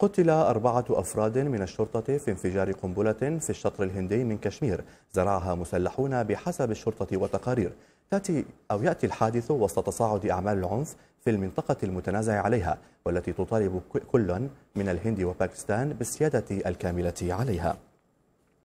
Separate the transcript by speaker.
Speaker 1: قتل أربعة أفراد من الشرطة في انفجار قنبلة في الشطر الهندي من كشمير زرعها مسلحون بحسب الشرطة وتقارير تأتي أو يأتي الحادث وسط تصاعد أعمال العنف في المنطقة المتنازع عليها والتي تطالب كل من الهند وباكستان بالسيادة الكاملة عليها